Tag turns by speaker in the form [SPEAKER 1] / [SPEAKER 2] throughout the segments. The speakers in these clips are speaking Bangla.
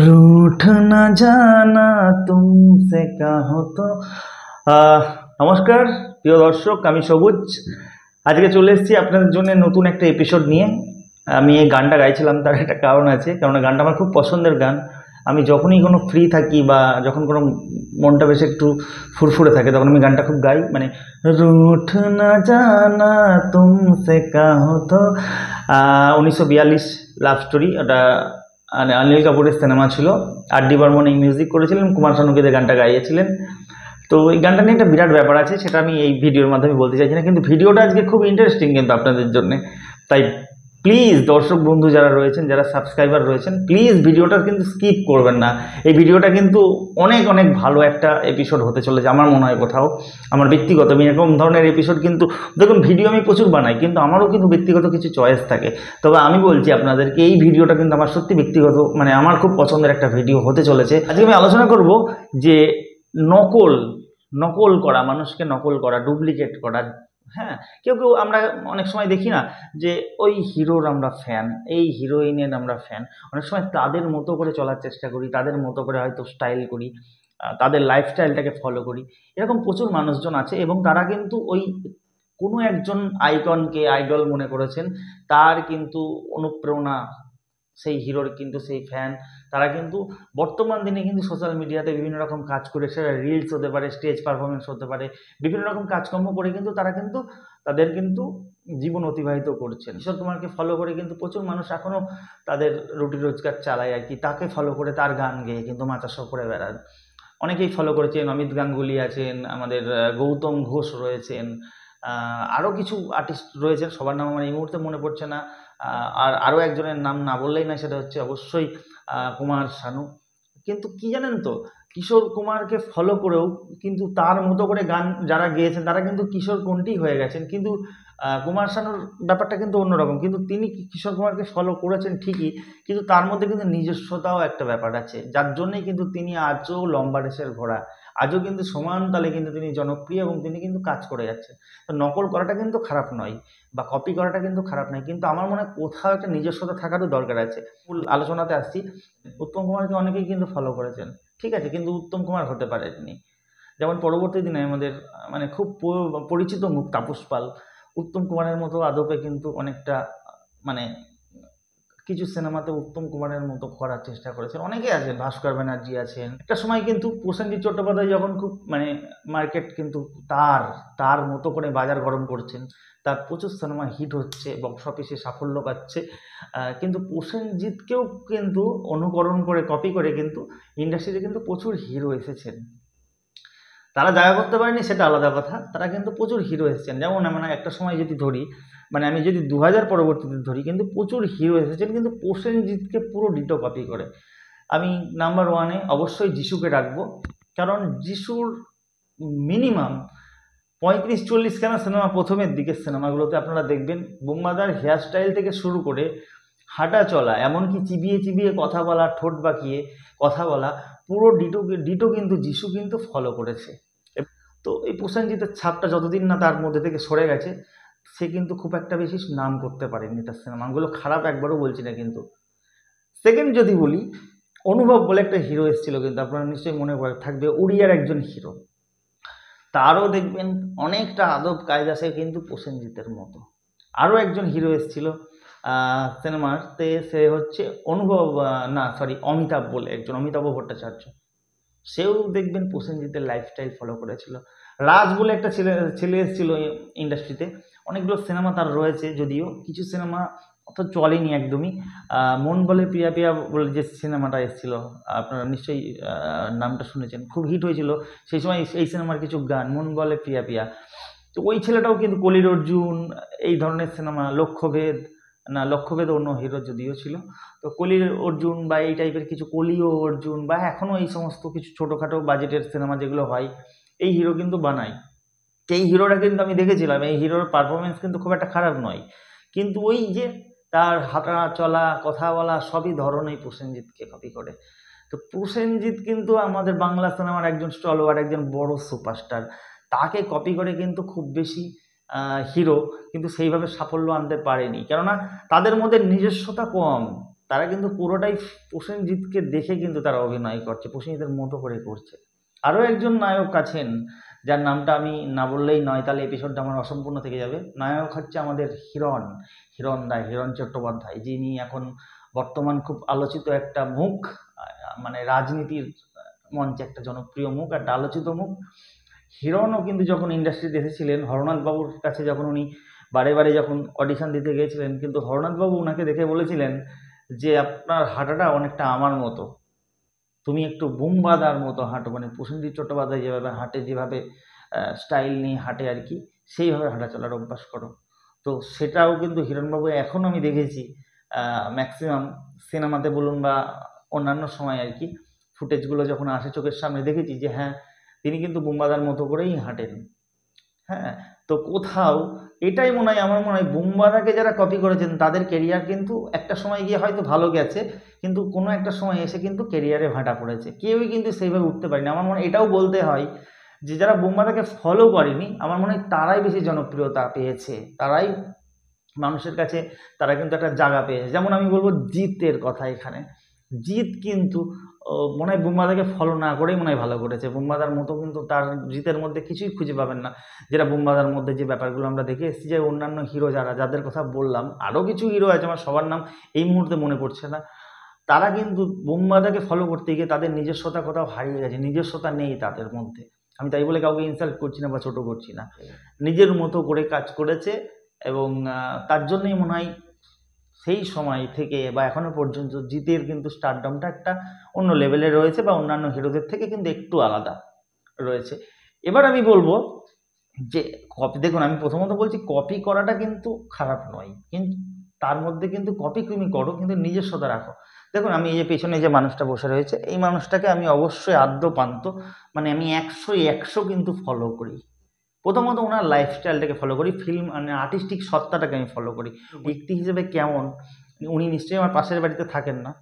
[SPEAKER 1] रूठ না জানা तुमसे क्या নমস্কার প্রিয় দর্শক আমি সবুজ আজকে চলে এসেছি আপনাদের জন্য নতুন একটা এপিসোড নিয়ে আমি এই গানটা গাইছিলাম তার একটা কারণ আছে কারণ গানটা আমার খুব পছন্দের গান আমি যখনই কোনো ফ্রি থাকি বা যখন কোনো মনটা বেশ একটু ফুরফুরে থাকে তখন আমি গানটা খুব গাই মানে রুঠ না জানা তুমসে তো উনিশশো বিয়াল্লিশ লাভ স্টোরি ওটা মানে অনিল কাপুরের সিনেমা ছিল আর ডি বর্মন এই মিউজিক করেছিলেন কুমার শানুকেদের গানটা গাইয়েছিলেন তো এই গানটা নিয়ে একটা বিরাট ব্যাপার আছে সেটা আমি এই ভিডিওর মাধ্যমে বলতে চাইছি না কিন্তু ভিডিওটা আজকে খুব ইন্টারেস্টিং কিন্তু আপনাদের জন্য তাই প্লিজ দর্শক বন্ধু যারা রয়েছেন যারা সাবস্ক্রাইবার রয়েছেন প্লিজ ভিডিওটা কিন্তু স্কিপ করবেন না এই ভিডিওটা কিন্তু অনেক অনেক ভালো একটা এপিসোড হতে চলেছে আমার মনে হয় কোথাও আমার ব্যক্তিগত এরকম ধরনের এপিসোড কিন্তু দেখুন ভিডিও আমি প্রচুর বানাই কিন্তু আমারও কিন্তু ব্যক্তিগত কিছু চয়েস থাকে তবে আমি বলছি আপনাদেরকে এই ভিডিওটা কিন্তু আমার সত্যি ব্যক্তিগত মানে আমার খুব পছন্দের একটা ভিডিও হতে চলেছে আজকে আমি আলোচনা করব যে নকল নকল করা মানুষকে নকল করা ডুপ্লিকেট করা হ্যাঁ কেউ কেউ আমরা অনেক সময় দেখি না যে ওই হিরোর আমরা ফ্যান এই হিরোইনের আমরা ফ্যান অনেক সময় তাদের মতো করে চলার চেষ্টা করি তাদের মতো করে হয়তো স্টাইল করি তাদের লাইফস্টাইলটাকে ফলো করি এরকম প্রচুর মানুষজন আছে এবং তারা কিন্তু ওই কোনো একজন আইকনকে আইডল মনে করেছেন তার কিন্তু অনুপ্রেরণা সেই হিরোর কিন্তু সেই ফ্যান তারা কিন্তু বর্তমান দিনে কিন্তু সোশ্যাল মিডিয়াতে বিভিন্ন রকম কাজ করে সেটা রিলস হতে পারে স্টেজ পারফরমেন্স হতে পারে বিভিন্ন রকম কাজকর্ম করে কিন্তু তারা কিন্তু তাদের কিন্তু জীবন অতিবাহিত করছেন ঈশ্বর কুমারকে ফলো করে কিন্তু প্রচুর মানুষ এখনও তাদের রুটি রোজগার চালায় আর কি তাকে ফলো করে তার গান গেয়ে কিন্তু মাচাশো করে বেড়ান অনেকেই ফলো করেছেন অমিত গাঙ্গুলি আছেন আমাদের গৌতম ঘোষ রয়েছেন আরও কিছু আর্টিস্ট রয়েছেন সবার নাম আমার এই মুহূর্তে মনে পড়ছে না আর আরও একজনের নাম না বললেই না সেটা হচ্ছে অবশ্যই কুমার শানু কিন্তু কী জানেন তো কিশোর কুমারকে ফলো করেও কিন্তু তার মতো করে গান যারা গেয়েছেন তারা কিন্তু কিশোর কোনটি হয়ে গেছেন কিন্তু কুমার শানুর ব্যাপারটা কিন্তু অন্যরকম কিন্তু তিনি কিশোর কুমারকে ফলো করেছেন ঠিকই কিন্তু তার মধ্যে কিন্তু নিজস্বতাও একটা ব্যাপার আছে যার জন্যই কিন্তু তিনি আজও লম্বা রেসের ঘোড়া আজও কিন্তু সমান তালে কিন্তু তিনি জনপ্রিয় এবং তিনি কিন্তু কাজ করে যাচ্ছেন তো নকল করাটা কিন্তু খারাপ নয় বা কপি করাটা কিন্তু খারাপ নয় কিন্তু আমার মনে হয় কোথাও একটা নিজস্বতা থাকারও দরকার আছে ফুল আলোচনাতে আসছি উত্তম কুমারকে অনেকেই কিন্তু ফলো করেছেন ঠিক আছে কিন্তু উত্তম কুমার হতে পারেননি যেমন পরবর্তী দিনে আমাদের মানে খুব পরিচিত মুখ তাপস পাল উত্তম কুমারের মতো আদপে কিন্তু অনেকটা মানে কিছু সিনেমাতে উত্তম কুমারের মতো করার চেষ্টা করেছেন অনেকে আছে ভাস্কর ব্যানার্জি আছেন একটা সময় কিন্তু প্রসেনজিৎ চট্টোপাধ্যায় যখন খুব মানে মার্কেট কিন্তু তার তার মতো করে বাজার গরম করছেন তার প্রচুর সিনেমা হিট হচ্ছে বক্স অফিসে সাফল্য পাচ্ছে কিন্তু প্রসেনজিৎকেও কিন্তু অনুকরণ করে কপি করে কিন্তু ইন্ডাস্ট্রিতে কিন্তু প্রচুর হিরো এসেছেন তারা জায়গা করতে পারেনি সেটা আলাদা কথা তারা কিন্তু প্রচুর হিরো এসেছেন যেমন আমরা একটা সময় যদি ধরি মানে আমি যদি দু হাজার পরবর্তীতে ধরি কিন্তু প্রচুর হিরো এসেছেন কিন্তু প্রসেনজিৎকে পুরো ডিটো কপি করে আমি নাম্বার ওয়ানে অবশ্যই যিশুকে রাখবো কারণ যিশুর মিনিমাম পঁয়ত্রিশ চল্লিশ কেন সিনেমা প্রথমের দিকের সিনেমাগুলোতে আপনারা দেখবেন বোম্বাদার হেয়ারস্টাইল থেকে শুরু করে হাঁটা চলা এমনকি চিবিয়ে চিবিয়ে কথা বলা ঠোঁট বাঁকিয়ে কথা বলা পুরো ডিটো ডিটো কিন্তু যিশু কিন্তু ফলো করেছে তো এই প্রসেনজিতের ছাপটা যতদিন না তার মধ্যে থেকে সরে গেছে সে কিন্তু খুব একটা বেশি নাম করতে পারেনি তার সিনেমাগুলো খারাপ একবারও বলছি না কিন্তু সেকেন্ড যদি বলি অনুভব বলে একটা হিরো এসেছিলো কিন্তু আপনারা নিশ্চয়ই মনে করে থাকবে উড়িয়ার একজন হিরো তারও দেখবেন অনেকটা আদব কায়দা সে কিন্তু প্রসেনজিতের মতো আরও একজন হিরো এসেছিল সিনেমাতে সে হচ্ছে অনুভব না সরি অমিতাভ বলে একজন অমিতাভ ভট্টাচার্য সেও দেখবেন প্রসেনজিতের লাইফস্টাইল ফলো করেছিল রাজ বলে একটা ছেলে ছেলে এসেছিল ইন্ডাস্ট্রিতে অনেকগুলো সিনেমা তার রয়েছে যদিও কিছু সিনেমা অত চলেনি একদমই মন বলে পিয়া পিয়া বলে যে সিনেমাটা এসেছিল আপনারা নিশ্চয়ই নামটা শুনেছেন খুব হিট হয়েছিল সেই সময় এই সিনেমার কিছু গান মন বলে পিয়া পিয়া তো ওই ছেলেটাও কিন্তু কলির অর্জুন এই ধরনের সিনেমা লক্ষ্যভেদ না লক্ষ্যভেদ অন্য হিরো যদিও ছিল তো কলির অর্জুন বা এই টাইপের কিছু কলিও অর্জুন বা এখনও এই সমস্ত কিছু ছোটোখাটো বাজেটের সিনেমা যেগুলো হয় এই হিরো কিন্তু বানাই এই হিরোটা কিন্তু আমি দেখেছিলাম এই হিরোর পারফরমেন্স কিন্তু খুব একটা খারাপ নয় কিন্তু ওই যে তার হাঁটা চলা কথা বলা সবই ধরনেই প্রসেনজিৎকে কপি করে তো প্রসেনজিৎ কিন্তু আমাদের বাংলা সিনেমার একজন স্টলওয়ার একজন বড় সুপারস্টার তাকে কপি করে কিন্তু খুব বেশি হিরো কিন্তু সেইভাবে সাফল্য আনতে পারেনি কেননা তাদের মধ্যে নিজস্বতা কম তারা কিন্তু পুরোটাই প্রসেনজিৎকে দেখে কিন্তু তারা অভিনয় করছে প্রসেনজিতের মতো করে করছে আরও একজন নায়ক আছেন যার নামটা আমি না বললেই নয় তাহলে এপিসোডটা আমার অসম্পূর্ণ থেকে যাবে নায়ক হচ্ছে আমাদের হিরণ হিরণ দায় হিরণ চট্টোপাধ্যায় যিনি এখন বর্তমান খুব আলোচিত একটা মুখ মানে রাজনীতির মঞ্চে একটা জনপ্রিয় মুখ একটা আলোচিত মুখ হিরণও কিন্তু যখন ইন্ডাস্ট্রিতে এসেছিলেন হরনাথবাবুর কাছে যখন উনি বারে বারে যখন অডিশন দিতে গিয়েছিলেন কিন্তু হরনাথবাবু ওনাকে দেখে বলেছিলেন যে আপনার হাঁটাটা অনেকটা আমার মতো তুমি একটু বুম্বাদার মতো হাঁটো মানে প্রসেনজিৎ চট্টোপাধ্যায় যেভাবে হাঁটে যেভাবে স্টাইল নিয়ে হাঁটে আর কি সেইভাবে হাঁটা চলার অভ্যাস করো তো সেটাও কিন্তু হিরণবাবু এখনও আমি দেখেছি ম্যাক্সিমাম সিনেমাতে বলুন বা অন্যান্য সময় আর কি ফুটেজগুলো যখন আসে চোখের সামনে দেখেছি যে হ্যাঁ তিনি কিন্তু বুম্বাদার মতো করেই হাঁটেন হ্যাঁ তো কোথাও এটাই মনে হয় আমার মনে হয় বুম্বারাকে যারা কপি করেছেন তাদের কেরিয়ার কিন্তু একটা সময় গিয়ে হয়তো ভালো গেছে কিন্তু কোনো একটা সময় এসে কিন্তু কেরিয়ারে ভাঁটা পড়েছে কেউই কিন্তু সেইভাবে উঠতে পারেনি আমার মনে এটাও বলতে হয় যে যারা বুম্বারাকে ফলো করেনি আমার মনে হয় তারাই বেশি জনপ্রিয়তা পেয়েছে তারাই মানুষের কাছে তারা কিন্তু একটা জায়গা পেয়েছে যেমন আমি বলবো জিতের কথা এখানে জিত কিন্তু মনে হয় বুম্বাদাকে ফলো না করেই মনে হয় ভালো করেছে বুম্বাদার মতো কিন্তু তার জিতের মধ্যে কিছুই খুঁজে পাবেন না যেটা বুম্বাদার মধ্যে যে ব্যাপারগুলো আমরা দেখে এসেছি যে অন্যান্য হিরো যারা যাদের কথা বললাম আরও কিছু হিরো আছে আমার সবার নাম এই মুহূর্তে মনে পড়ছে না তারা কিন্তু বুম্বাদাকে ফলো করতে গিয়ে তাদের নিজস্বতা কোথাও হারিয়ে গেছে নিজস্বতা নেই তাদের মধ্যে আমি তাই বলে কাউকে ইনসাল্ট করছি না বা ছোটো করছি না হ্যাঁ। নিজের মতো করে কাজ করেছে এবং তার জন্যই মনে হয় সেই সময় থেকে বা এখনও পর্যন্ত জিতের কিন্তু স্টারডমটা একটা অন্য লেভেলে রয়েছে বা অন্যান্য হিরোদের থেকে কিন্তু একটু আলাদা রয়েছে এবার আমি বলবো যে কপি দেখুন আমি প্রথমত বলছি কপি করাটা কিন্তু খারাপ নয় কিন্তু তার মধ্যে কিন্তু কপি তুমি করো কিন্তু নিজস্বতা রাখো দেখুন আমি এই যে পেছনে যে মানুষটা বসে রয়েছে এই মানুষটাকে আমি অবশ্যই আদ্যপান্ত মানে আমি একশো একশো কিন্তু ফলো করি প্রথমত ওনার লাইফস্টাইলটাকে ফলো করি ফিল্ম মানে আর্টিস্টিক সত্তাটাকে আমি ফলো করি ব্যক্তি হিসেবে কেমন উনি নিশ্চয়ই আমার পাশের বাড়িতে থাকেন না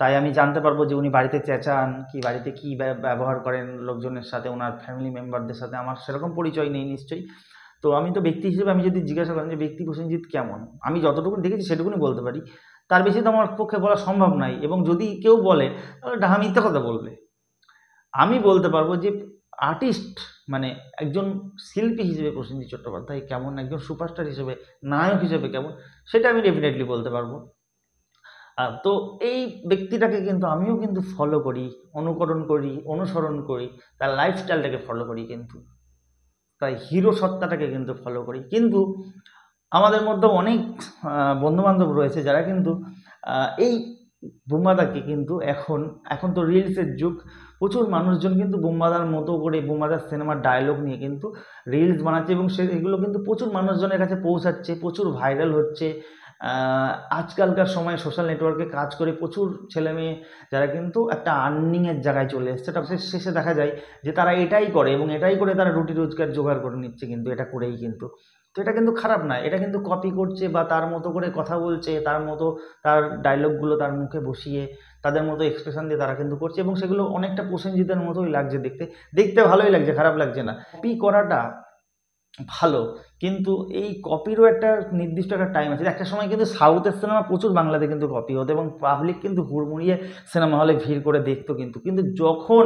[SPEAKER 1] তাই আমি জানতে পারবো যে উনি বাড়িতে চেঁচান কি বাড়িতে কি ব্যবহার করেন লোকজনের সাথে ওনার ফ্যামিলি মেম্বারদের সাথে আমার সেরকম পরিচয় নেই নিশ্চয়ই তো আমি তো ব্যক্তি হিসেবে আমি যদি জিজ্ঞাসা করেন যে ব্যক্তি প্রসেনজিৎ কেমন আমি যতটুকু দেখেছি সেটুকুনি বলতে পারি তার বেশি তো আমার পক্ষে বলা সম্ভব নাই এবং যদি কেউ বলে তাহলে ডাহা মিথ্যা কথা বলবে আমি বলতে পারবো যে আর্টিস্ট মানে একজন শিল্পী হিসেবে প্রসেনজিৎ চট্টোপাধ্যায় কেমন একজন সুপারস্টার হিসেবে নায়ক হিসেবে কেমন সেটা আমি ডেফিনেটলি বলতে পারবো তো এই ব্যক্তিটাকে কিন্তু আমিও কিন্তু ফলো করি অনুকরণ করি অনুসরণ করি তার লাইফস্টাইলটাকে ফলো করি কিন্তু তাই হিরো সত্তাটাকে কিন্তু ফলো করি কিন্তু আমাদের মধ্যে অনেক বন্ধুবান্ধব রয়েছে যারা কিন্তু এই বুমাদাকে কিন্তু এখন এখন তো রিলসের যুগ প্রচুর মানুষজন কিন্তু বোম্বাদার মতো করে বোম্বাদার সিনেমার ডায়লগ নিয়ে কিন্তু রিলস বানাচ্ছে এবং সে এগুলো কিন্তু প্রচুর মানুষজনের কাছে পৌঁছাচ্ছে প্রচুর ভাইরাল হচ্ছে আজকালকার সময়ে সোশ্যাল নেটওয়ার্কে কাজ করে প্রচুর ছেলে মেয়ে যারা কিন্তু একটা আর্নিংয়ের জায়গায় চলে এসছে তারপরে শেষে দেখা যায় যে তারা এটাই করে এবং এটাই করে তারা রুটি রোজগার জোগাড় করে নিচ্ছে কিন্তু এটা করেই কিন্তু তো এটা কিন্তু খারাপ না এটা কিন্তু কপি করছে বা তার মতো করে কথা বলছে তার মতো তার ডায়লগগুলো তার মুখে বসিয়ে তাদের মতো এক্সপ্রেশন দিয়ে তারা কিন্তু করছে এবং সেগুলো অনেকটা প্রসেনজিতের মতোই লাগছে দেখতে দেখতে ভালোই লাগছে খারাপ লাগছে না কপি করাটা ভালো কিন্তু এই কপিরও একটা নির্দিষ্ট একটা টাইম আছে একটা সময় কিন্তু সাউথের সিনেমা প্রচুর বাংলাতে কিন্তু কপি হতো এবং পাবলিক কিন্তু হুড়মুড়িয়ে সিনেমা হলে ভিড় করে দেখতো কিন্তু কিন্তু যখন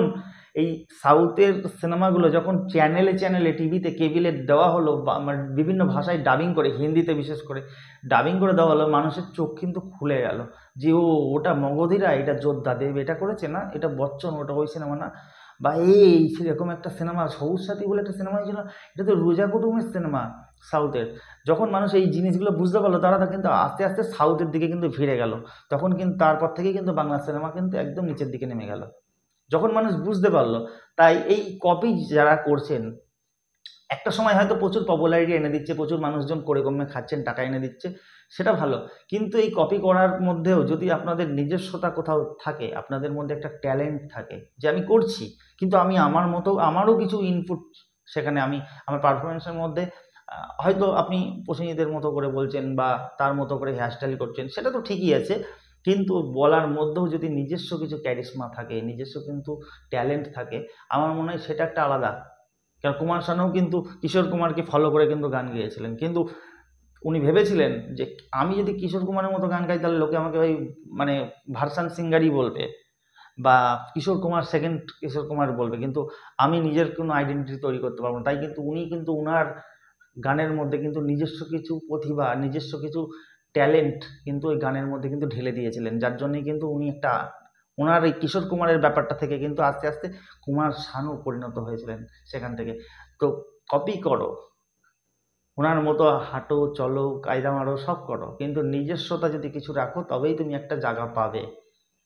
[SPEAKER 1] এই সাউথের সিনেমাগুলো যখন চ্যানেলে চ্যানেলে টিভিতে কেবিলে দেওয়া হলো আমার বিভিন্ন ভাষায় ডাবিং করে হিন্দিতে বিশেষ করে ডাবিং করে দেওয়া হলো মানুষের চোখ কিন্তু খুলে গেল যে ও ওটা মগধীরা এটা যোদ্ধা দেব এটা করেছে না এটা বচ্চন ওটা ওই সিনেমা না বা এই সেরকম একটা সিনেমা সবুজ সাথী বলে একটা সিনেমা হয়েছিল এটা তো রোজা কুটুমের সিনেমা সাউথের যখন মানুষ এই জিনিসগুলো বুঝতে পারলো তারা কিন্তু আস্তে আস্তে সাউথের দিকে কিন্তু ফিরে গেল তখন কিন্তু তারপর থেকেই কিন্তু বাংলা সিনেমা কিন্তু একদম নিচের দিকে নেমে গেল যখন মানুষ বুঝতে পারলো তাই এই কপি যারা করছেন একটা সময় হয়তো প্রচুর পপুলারিটি এনে দিচ্ছে প্রচুর মানুষজন করে কমে খাচ্ছেন টাকা এনে দিচ্ছে সেটা ভালো কিন্তু এই কপি করার মধ্যেও যদি আপনাদের নিজস্বতা কোথাও থাকে আপনাদের মধ্যে একটা ট্যালেন্ট থাকে যে আমি করছি কিন্তু আমি আমার মতো আমারও কিছু ইনপুট সেখানে আমি আমার পারফরমেন্সের মধ্যে হয়তো আপনি প্রসেনজিতের মতো করে বলছেন বা তার মতো করে হেয়ারস্টাইল করছেন সেটা তো ঠিকই আছে কিন্তু বলার মধ্যেও যদি নিজস্ব কিছু ক্যারিশমা থাকে নিজস্ব কিন্তু ট্যালেন্ট থাকে আমার মনে হয় সেটা একটা আলাদা কারণ কুমার শানুও কিন্তু কিশোর কুমারকে ফলো করে কিন্তু গান গেয়েছিলেন কিন্তু উনি ভেবেছিলেন যে আমি যদি কিশোর কুমারের মতো গান গাই তাহলে লোকে আমাকে ওই মানে ভার্সান সিঙ্গারই বলবে বা কিশোর কুমার সেকেন্ড কিশোর কুমার বলবে কিন্তু আমি নিজের কোনো আইডেন্টিটি তৈরি করতে পারবো না তাই কিন্তু উনি কিন্তু উনার গানের মধ্যে কিন্তু নিজস্ব কিছু প্রতিভা নিজস্ব কিছু ট্যালেন্ট কিন্তু ওই গানের মধ্যে কিন্তু ঢেলে দিয়েছিলেন যার জন্যই কিন্তু উনি একটা ওনার এই কিশোর কুমারের ব্যাপারটা থেকে কিন্তু আস্তে আস্তে কুমার শানু পরিণত হয়েছিলেন সেখান থেকে তো কপি করো ওনার মতো হাঁটো চলো কায়দা মারো সব করো কিন্তু নিজস্বতা যদি কিছু রাখো তবেই তুমি একটা জায়গা পাবে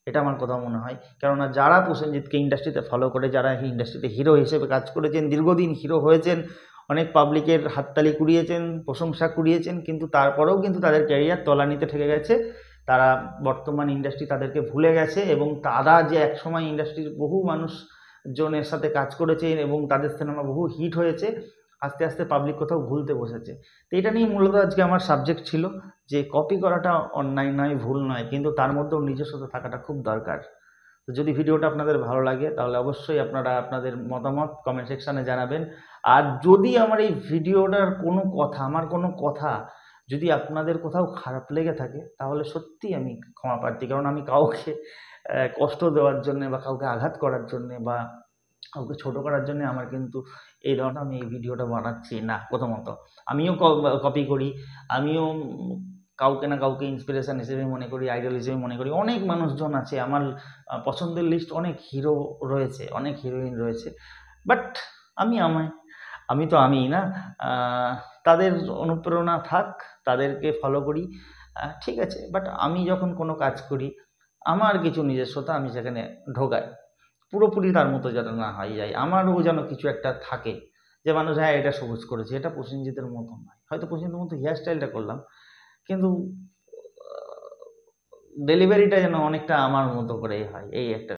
[SPEAKER 1] এটা আমার কথা মনে হয় কেননা যারা প্রসেনজিৎকে ইন্ডাস্ট্রিতে ফলো করে যারা ইন্ডাস্ট্রিতে হিরো হিসেবে কাজ করেছেন দীর্ঘদিন হিরো হয়েছেন অনেক পাবলিকের হাততালি কুড়িয়েছেন প্রশংসা কুড়িয়েছেন কিন্তু তারপরেও কিন্তু তাদের ক্যারিয়ার তলানিতে থেকে গেছে তারা বর্তমান ইন্ডাস্ট্রি তাদেরকে ভুলে গেছে এবং তারা যে একসময় ইন্ডাস্ট্রির বহু মানুষ জনের সাথে কাজ করেছেন এবং তাদের সিনেমা বহু হিট হয়েছে আস্তে আস্তে পাবলিক কোথাও ভুলতে বসেছে তো এটা নিয়ে মূলত আজকে আমার সাবজেক্ট ছিল যে কপি করাটা অন্যায় নয় ভুল নয় কিন্তু তার মধ্যেও নিজস্বতা থাকাটা খুব দরকার তো যদি ভিডিওটা আপনাদের ভালো লাগে তাহলে অবশ্যই আপনারা আপনাদের মতামত কমেন্ট সেকশানে জানাবেন আর যদি আমার এই ভিডিওটার কোনো কথা আমার কোনো কথা যদি আপনাদের কোথাও খারাপ লেগে থাকে তাহলে সত্যি আমি ক্ষমা প্রার্থী কারণ আমি কাউকে কষ্ট দেওয়ার জন্যে বা কাউকে আঘাত করার জন্যে বা কাউকে ছোট করার জন্য আমার কিন্তু এই ধরনের আমি এই ভিডিওটা বানাচ্ছি না প্রথমত আমিও কপি করি আমিও কাউকে না কাউকে ইন্সপিরেশান হিসেবে মনে করি আইডল হিসেবে মনে করি অনেক মানুষজন আছে আমার পছন্দের লিস্ট অনেক হিরো রয়েছে অনেক হিরোইন রয়েছে বাট আমি আমায় আমি তো আমিই না তাদের অনুপ্রেরণা থাক তাদেরকে ফলো করি ঠিক আছে বাট আমি যখন কোনো কাজ করি আমার কিছু নিজস্বতা আমি সেখানে ঢোকাই পুরোপুরি তার মতো যেন না হয়ে যায় আমারও যেন কিছু একটা থাকে যে মানুষ হ্যাঁ এটা সবুজ করেছে এটা প্রসেনজিতের মতো নয় হয়তো প্রসেনজিতের মতো হেয়ারস্টাইলটা করলাম কিন্তু ডেলিভারিটা যেন অনেকটা আমার মতো করেই হয় এই একটা